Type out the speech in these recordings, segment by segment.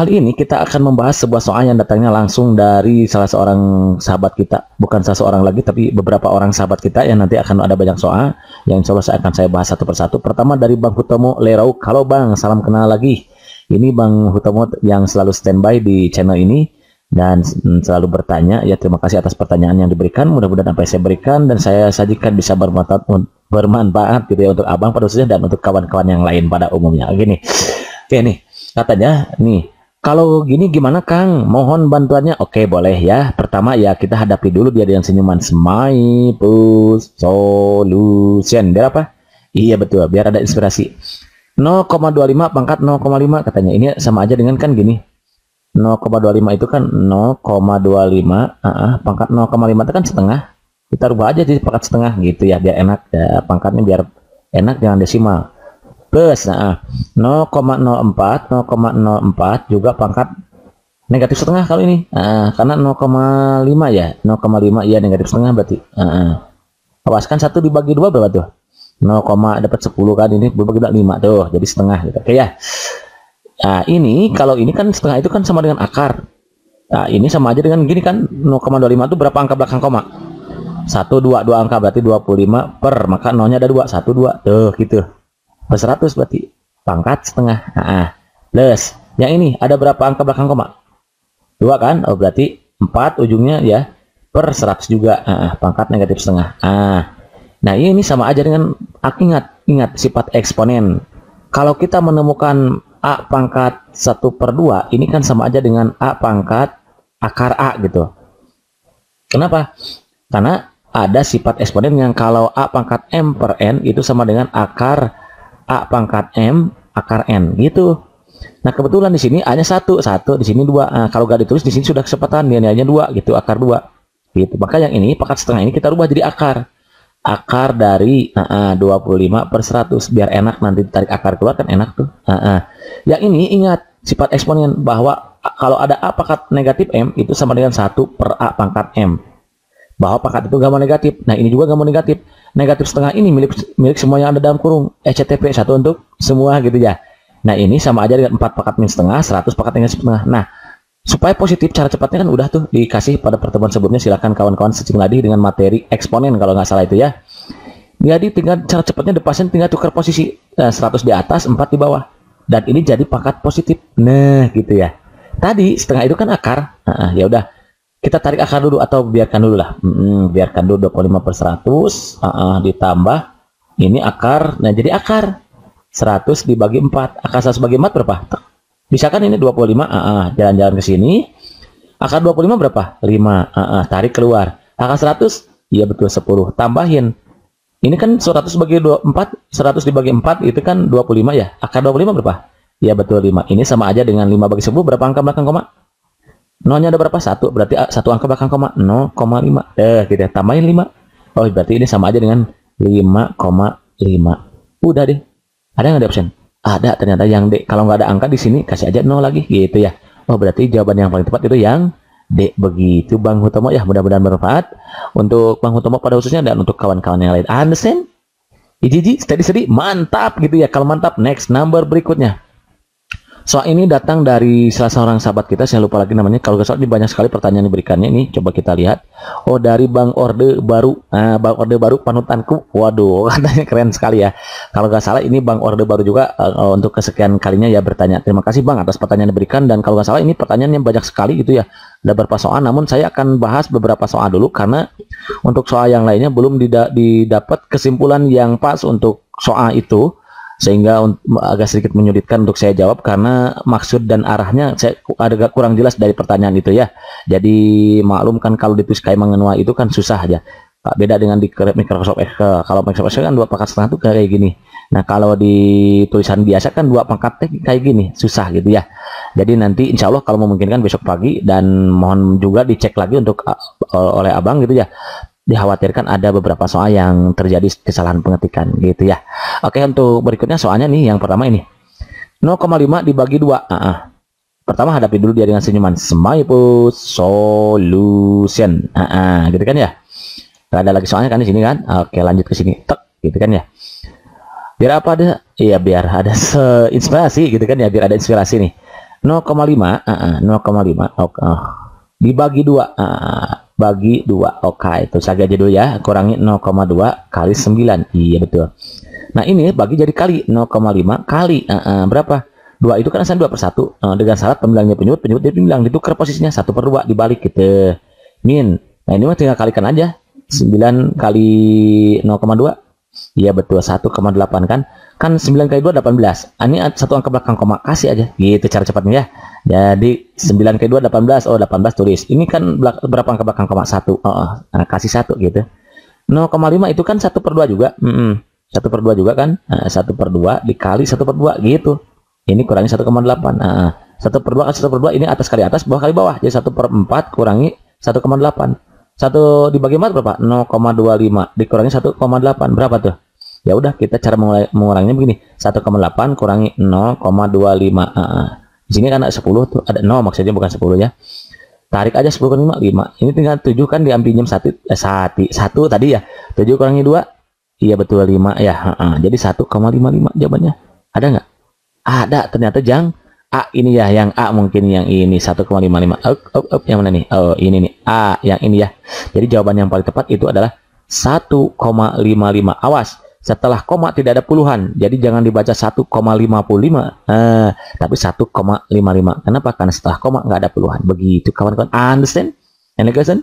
Kali ini kita akan membahas sebuah soal yang datangnya langsung dari salah seorang sahabat kita. Bukan salah seorang lagi, tapi beberapa orang sahabat kita yang nanti akan ada banyak soal. Yang insya Allah saya akan saya bahas satu persatu. Pertama dari Bang Hutomo Lerau. Kalau Bang, salam kenal lagi. Ini Bang Hutomo yang selalu standby di channel ini dan selalu bertanya ya terima kasih atas pertanyaan yang diberikan mudah-mudahan apa yang saya berikan dan saya sajikan bisa bermanfaat bermanfaat gitu ya untuk abang pada khususnya dan untuk kawan-kawan yang lain pada umumnya oke nih oke nih katanya nih kalau gini gimana Kang? Mohon bantuannya. Oke boleh ya. Pertama ya kita hadapi dulu dia dengan senyuman smile plus solution. Biar apa? Iya betul. Biar ada inspirasi. 0,25 pangkat 0,5 katanya. Ini sama aja dengan kan gini. 0,25 itu kan 0,25 uh, uh, pangkat 0,5 itu kan setengah. Kita rubah aja jadi pangkat setengah gitu ya biar enak. Ya, pangkatnya biar enak jangan desimal plus nah, 0,04 ah. 0,04 juga pangkat negatif setengah kalau ini nah, karena 0,5 ya 0,5 ya negatif setengah berarti nah, awas kan satu dibagi dua berapa tuh 0, dapat 10 kan ini berbagi 5 tuh jadi setengah gitu oke ya nah ini kalau ini kan setengah itu kan sama dengan akar nah ini sama aja dengan gini kan 0,25 itu berapa angka belakang koma 1, 2, 2 angka berarti 25 per maka nolnya ada 2, 1, 2 tuh gitu 100 berarti pangkat setengah. Nah, plus. Yang ini ada berapa angka belakang koma? Dua kan? Oh, berarti 4 ujungnya ya per 100 juga. Nah, pangkat negatif setengah. Nah, nah ini sama aja dengan ah, ingat ingat sifat eksponen. Kalau kita menemukan A pangkat 1 per 2, ini kan sama aja dengan A pangkat akar A gitu. Kenapa? Karena ada sifat eksponen yang kalau A pangkat M per N itu sama dengan akar A pangkat M akar N gitu. Nah kebetulan di sini a satu, satu di sini dua. Nah, kalau gak ditulis di sini sudah kesempatan nilainya dua gitu, akar dua. Gitu. Maka yang ini pangkat setengah ini kita rubah jadi akar. Akar dari uh, uh, 25 per 100 biar enak nanti tarik akar keluar kan enak tuh. Uh, uh. Yang ini ingat sifat eksponen bahwa kalau ada A pangkat negatif M itu sama dengan 1 per A pangkat M. Bahwa pangkat itu gak mau negatif. Nah ini juga gak mau negatif negatif setengah ini milik milik semua yang ada dalam kurung ECTP satu untuk semua gitu ya nah ini sama aja dengan 4 pakat minus setengah 100 pakat minus setengah nah supaya positif cara cepatnya kan udah tuh dikasih pada pertemuan sebelumnya silahkan kawan-kawan searching lagi dengan materi eksponen kalau nggak salah itu ya jadi tinggal cara cepatnya the pasien tinggal tukar posisi nah, eh, 100 di atas 4 di bawah dan ini jadi pakat positif nah gitu ya tadi setengah itu kan akar nah, ya udah kita tarik akar dulu atau biarkan dulu lah hmm, biarkan dulu 25 per 100 uh, uh, ditambah ini akar nah jadi akar 100 dibagi 4 akar 100 bagi 4 berapa misalkan ini 25 jalan-jalan uh, uh, jalan -jalan ke sini akar 25 berapa 5 uh, uh, tarik keluar akar 100 iya betul 10 tambahin ini kan 100 bagi 24 100 dibagi 4 itu kan 25 ya akar 25 berapa iya betul 5 ini sama aja dengan 5 bagi 10 berapa angka belakang koma nolnya ada berapa satu berarti ah, satu angka belakang koma 0,5 eh gitu ya tambahin 5 oh berarti ini sama aja dengan 5,5 udah deh ada nggak ada option ada ternyata yang D kalau nggak ada angka di sini kasih aja nol lagi gitu ya oh berarti jawaban yang paling tepat itu yang D begitu Bang Hutomo ya mudah-mudahan bermanfaat untuk Bang Hutomo pada khususnya dan untuk kawan-kawan yang lain understand Iji, steady steady, mantap gitu ya. Kalau mantap, next number berikutnya. Soal ini datang dari salah seorang sahabat kita, saya lupa lagi namanya. Kalau nggak salah, ini banyak sekali pertanyaan diberikannya. Ini coba kita lihat. Oh, dari Bang Orde Baru. Nah, Bang Orde Baru panutanku. Waduh, katanya keren sekali ya. Kalau nggak salah, ini Bang Orde Baru juga uh, untuk kesekian kalinya ya bertanya. Terima kasih Bang atas pertanyaan yang diberikan. Dan kalau nggak salah, ini pertanyaannya banyak sekali gitu ya. Ada beberapa soal, namun saya akan bahas beberapa soal dulu. Karena untuk soal yang lainnya belum dida didapat kesimpulan yang pas untuk soal itu sehingga agak sedikit menyulitkan untuk saya jawab karena maksud dan arahnya saya agak kurang jelas dari pertanyaan itu ya. Jadi maklum kan kalau di kayak mengenua itu kan susah aja. Beda dengan di Microsoft Excel. Eh, kalau Microsoft Excel kan dua pangkat setengah itu kayak gini. Nah kalau di tulisan biasa kan dua pangkat kayak gini, susah gitu ya. Jadi nanti insya Allah kalau memungkinkan besok pagi dan mohon juga dicek lagi untuk eh, oleh abang gitu ya dikhawatirkan ada beberapa soal yang terjadi kesalahan pengetikan gitu ya. Oke, untuk berikutnya soalnya nih yang pertama ini. 0,5 dibagi 2. Uh -uh. Pertama hadapi dulu dia dengan senyuman. Smile solution. Uh -uh. gitu kan ya. Gak ada lagi soalnya kan di sini kan. Oke, lanjut ke sini. Tek, gitu kan ya. Biar apa ada? Iya, biar ada inspirasi gitu kan ya, biar ada inspirasi nih. 0,5, uh -uh. 0,5. Oke. Okay. Oh. Dibagi 2. Uh -uh bagi 2. Oke, okay, itu saja aja dulu ya. Kurangi 0,2 kali 9. Iya, betul. Nah, ini bagi jadi kali 0,5 kali uh, uh, berapa? 2 itu kan asalnya 2 per 1. Uh, dengan syarat pembilangnya penyebut, penyebut dia bilang ditukar posisinya 1 per 2 dibalik gitu. Min. Nah, ini mah tinggal kalikan aja. 9 kali 0,2 Iya betul 1,8 kan Kan 9 kali 2 18 ah, Ini satu angka belakang koma Kasih aja Gitu cara cepatnya ya Jadi 9 kali 2 18 Oh 18 tulis Ini kan berapa angka belakang koma 1 oh, oh. Nah, Kasih 1 gitu 0,5 itu kan 1 per 2 juga mm -mm. 1 per 2 juga kan nah, 1 per 2 dikali 1 per 2 gitu Ini kurangi 1,8 nah, 1 per 2 kan 1 per 2 Ini atas kali atas bawah kali bawah Jadi 1 per 4 kurangi 1,8 satu dibagi 4 berapa? 0,25 dikurangi 1,8 berapa tuh? Ya udah kita cara mengurangi menguranginya begini. 1,8 kurangi 0,25. Nah, di sini kan ada 10 tuh, ada 0 maksudnya bukan 10 ya. Tarik aja 10 kurangi 5, 5. Ini tinggal 7 kan diambil pinjam 1 eh, 1, 1 tadi ya. 7 kurangi 2 iya betul 5 ya. Ha -ha. Jadi 1,55 jawabannya. Ada nggak? Ada ternyata jang A ini ya yang A mungkin yang ini 1,55 up, up, up, yang mana nih oh ini nih A yang ini ya jadi jawaban yang paling tepat itu adalah 1,55 awas setelah koma tidak ada puluhan jadi jangan dibaca 1,55 eh, ah, tapi 1,55 kenapa karena setelah koma nggak ada puluhan begitu kawan-kawan understand Enegasan?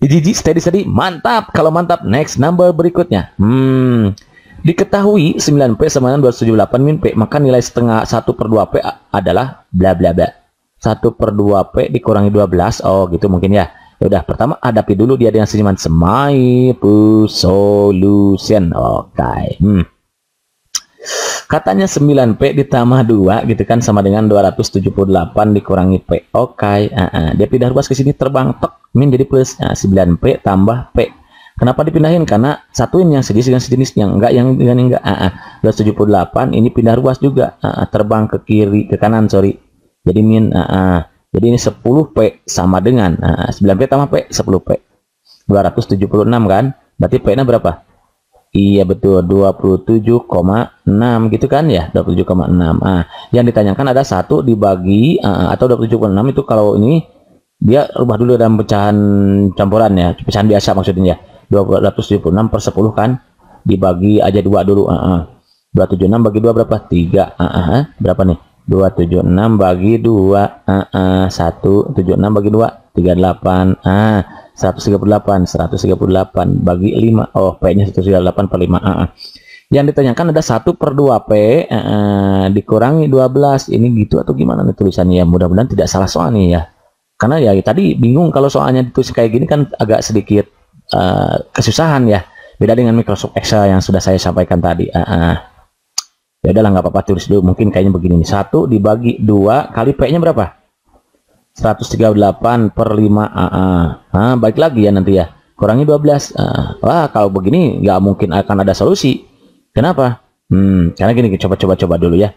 Jiji steady steady mantap kalau mantap next number berikutnya hmm Diketahui 9P sama dengan 278 min P, maka nilai setengah 1 per 2P adalah bla bla bla. 1 per 2P dikurangi 12, oh gitu mungkin ya. Yaudah udah, pertama hadapi dulu dia dengan senyuman semai solution. Oke. Okay. Hmm. Katanya 9P ditambah 2 gitu kan sama dengan 278 dikurangi P. Oke. Okay. Uh -uh. Dia pindah ruas ke sini terbang tek min jadi plus. Nah, 9P tambah P. Kenapa dipindahin? Karena satuin yang sedih dengan yang enggak yang dengan enggak. Ah, ah. 278 ini pindah ruas juga, ah, ah. terbang ke kiri, ke kanan, sorry. Jadi min, ah, ah. jadi ini 10P sama dengan ah, 9P ah. tambah P, 10P. 276 kan? Berarti P-nya berapa? Iya betul 27,6 gitu kan ya 27,6 ah yang ditanyakan ada satu dibagi ah, ah atau 27,6 itu kalau ini dia rubah dulu dalam pecahan campuran ya pecahan biasa maksudnya ya. 276 per 10 kan dibagi aja dua dulu uh -uh. 276 bagi dua berapa tiga uh -uh. berapa nih 276 bagi 2 uh -uh. 176 bagi 2 38 ah 138 138 bagi 5 oh P nya 138 per 5 uh -uh. yang ditanyakan ada 1 per 2 P uh -uh. dikurangi 12 ini gitu atau gimana nih tulisannya ya mudah-mudahan tidak salah soal nih ya karena ya tadi bingung kalau soalnya ditulis kayak gini kan agak sedikit Eh, kesusahan ya beda dengan Microsoft Excel yang sudah saya sampaikan tadi uh, uh. ya udahlah nggak apa-apa tulis dulu mungkin kayaknya begini nih satu dibagi dua kali P nya berapa 138 per 5 AA ah, nah, baik lagi ya nanti ya kurangi 12 uh, wah kalau begini nggak mungkin akan ada solusi kenapa hmm, karena gini coba-coba-coba dulu ya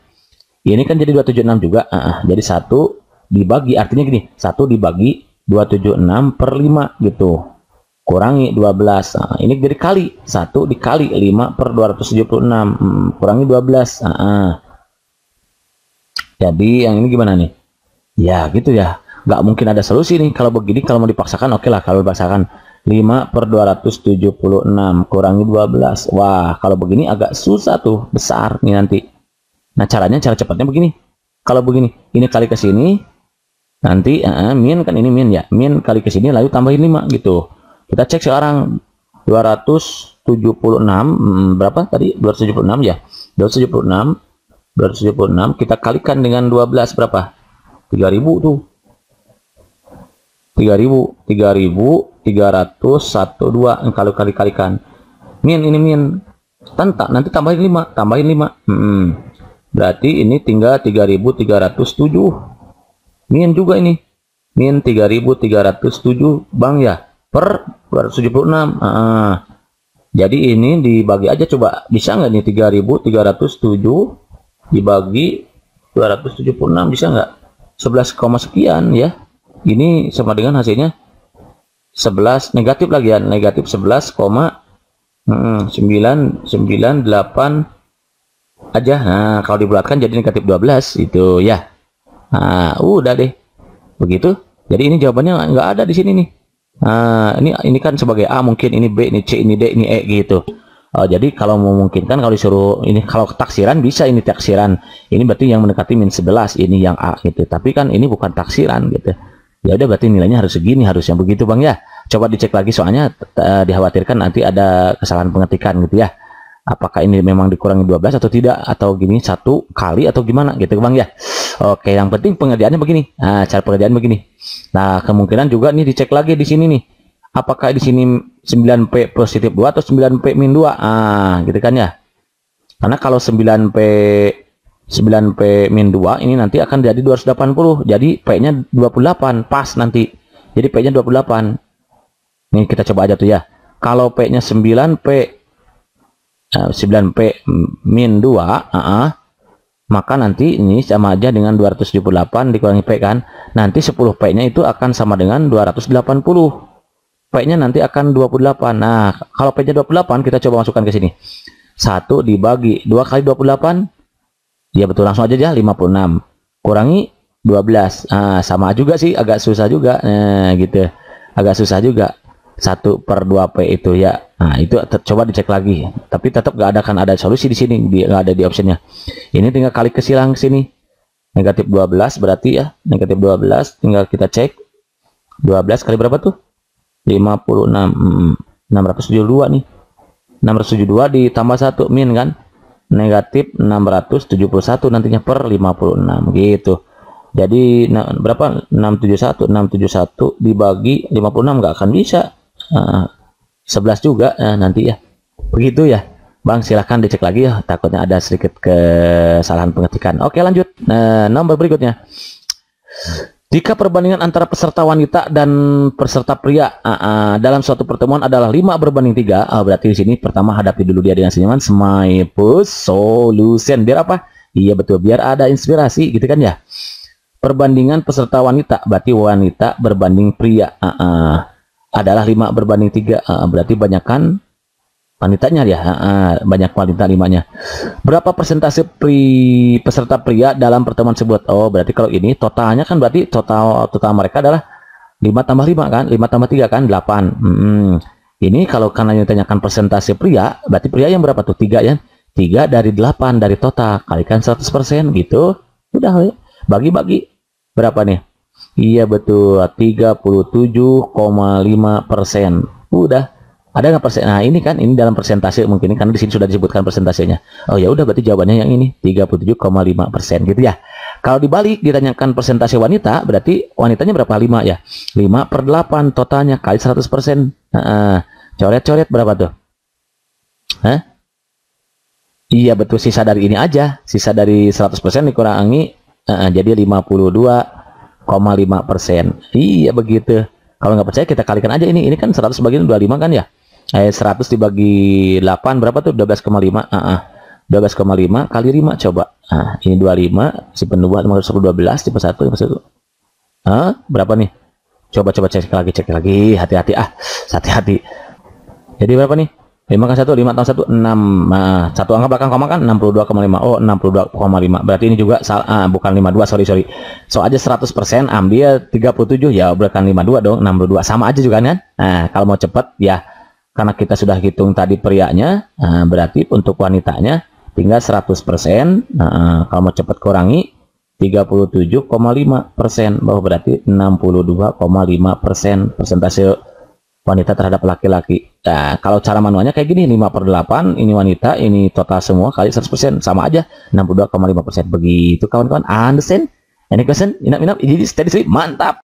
ini kan jadi 276 juga uh, jadi satu dibagi artinya gini satu dibagi 276 per 5 gitu kurangi 12 nah, ini jadi kali 1 dikali 5 per 276 hmm, kurangi 12 nah, ah. jadi yang ini gimana nih ya gitu ya nggak mungkin ada solusi nih kalau begini kalau mau dipaksakan oke okay lah kalau dipaksakan 5 per 276 kurangi 12 wah kalau begini agak susah tuh besar nih nanti nah caranya cara cepatnya begini kalau begini ini kali ke sini nanti uh, min kan ini min ya min kali ke sini lalu tambahin 5 gitu kita cek sekarang 276 hmm, berapa tadi? 276 ya. 276 276 kita kalikan dengan 12 berapa? 3000 tuh. 3000 3000 1 2 kalau kali kalikan. Min ini min. Tanta nanti tambahin 5, tambahin 5. Hmm. Berarti ini tinggal 3307. Min juga ini. Min 3307, Bang ya per 276. ah, jadi ini dibagi aja coba bisa nggak nih 3307 dibagi 276 bisa nggak? 11, sekian ya. Ini sama dengan hasilnya 11 negatif lagi ya, negatif 11, hmm, 998 aja. Nah, kalau dibulatkan jadi negatif 12 itu ya. Nah, udah deh. Begitu. Jadi ini jawabannya nggak ada di sini nih. Nah, ini ini kan sebagai A mungkin ini B ini C ini D ini E gitu. Uh, jadi kalau memungkinkan kalau disuruh ini kalau taksiran bisa ini taksiran. Ini berarti yang mendekati min 11 ini yang A gitu. Tapi kan ini bukan taksiran gitu. Ya udah berarti nilainya harus segini harus yang begitu Bang ya. Coba dicek lagi soalnya uh, dikhawatirkan nanti ada kesalahan pengetikan gitu ya. Apakah ini memang dikurangi 12 atau tidak atau gini satu kali atau gimana gitu Bang ya. Oke, yang penting pengerjaannya begini. Nah, cara pengerjaan begini. Nah, kemungkinan juga nih dicek lagi di sini nih. Apakah di sini 9P positif 2 atau 9P min 2? Ah, gitu kan ya. Karena kalau 9P 9P min 2 ini nanti akan jadi 280. Jadi P-nya 28 pas nanti. Jadi P-nya 28. Ini kita coba aja tuh ya. Kalau P-nya 9P 9P eh, min 2, uh -uh, maka nanti ini sama aja dengan 278 dikurangi P kan nanti 10 P nya itu akan sama dengan 280 P nya nanti akan 28 nah kalau P nya 28 kita coba masukkan ke sini 1 dibagi 2 kali 28 ya betul langsung aja ya 56 kurangi 12 nah, sama juga sih agak susah juga nah gitu agak susah juga 1 per 2 P itu ya nah itu coba dicek lagi tapi tetap gak ada kan ada solusi di sini nggak ada di optionnya ini tinggal kali ke silang sini negatif 12 berarti ya negatif 12 tinggal kita cek 12 kali berapa tuh 56 hmm, 672 nih 672 ditambah 1 min kan negatif 671 nantinya per 56 gitu jadi berapa 671 671 dibagi 56 nggak akan bisa 11 eh, juga eh, nanti ya. Begitu ya. Bang silahkan dicek lagi ya takutnya ada sedikit kesalahan pengetikan. Oke lanjut nah, nomor berikutnya. Jika perbandingan antara peserta wanita dan peserta pria uh, uh, dalam suatu pertemuan adalah 5 berbanding 3, uh, berarti di sini pertama hadapi dulu dia dengan senyuman semai push solution. Biar apa? Iya betul, biar ada inspirasi gitu kan ya. Perbandingan peserta wanita berarti wanita berbanding pria. Uh, uh adalah 5 berbanding 3. Uh, ah, ah, berarti banyakkan wanitanya ya. Uh, ah, banyak wanita limanya. Berapa persentase pri, peserta pria dalam pertemuan tersebut? Oh, berarti kalau ini totalnya kan berarti total total mereka adalah 5 tambah 5 kan? 5 tambah 3 kan? 8. Hmm. Ini kalau karena ditanyakan persentase pria, berarti pria yang berapa tuh? 3 ya? 3 dari 8 dari total. Kalikan 100% gitu. Udah ya. Bagi-bagi. Berapa nih? Iya betul, 37,5 persen. Udah, ada nggak persen? Nah ini kan, ini dalam persentase mungkin, karena di sini sudah disebutkan persentasenya. Oh ya udah, berarti jawabannya yang ini, 37,5 persen gitu ya. Kalau dibalik, ditanyakan persentase wanita, berarti wanitanya berapa? 5 ya? 5 per 8 totalnya, kali 100 persen. coret-coret berapa tuh? Hah? Iya betul, sisa dari ini aja. Sisa dari 100% dikurangi, uh, jadi 52 0,5 persen. Iya begitu. Kalau nggak percaya kita kalikan aja ini. Ini kan 100 bagi 25 kan ya? Eh 100 dibagi 8 berapa tuh? 12,5. Uh -uh. 12,5 kali 5 coba. Ah, ini 25 si pendua 12 tipe 1 tipe 1. Ah, berapa nih? Coba coba cek lagi cek lagi. Hati-hati ah. Hati-hati. Jadi berapa nih? 5 kali 1, 5 tambah 1, 6. Nah, satu angka belakang koma kan 62,5. Oh, 62,5. Berarti ini juga sal ah, bukan 52, sorry, sorry. So aja 100% ambil 37, ya berikan 52 dong, 62. Sama aja juga kan? Nah, kalau mau cepat ya, karena kita sudah hitung tadi prianya, nah, berarti untuk wanitanya tinggal 100%. Nah, ah, kalau mau cepat kurangi, 37,5 persen. Bahwa berarti 62,5 Persentase wanita terhadap laki-laki. Nah, kalau cara manualnya kayak gini, 5 per 8, ini wanita, ini total semua, kali 100%, sama aja, 62,5%. Begitu kawan-kawan, understand? Any question? Inap, inap, jadi steady sleep, mantap!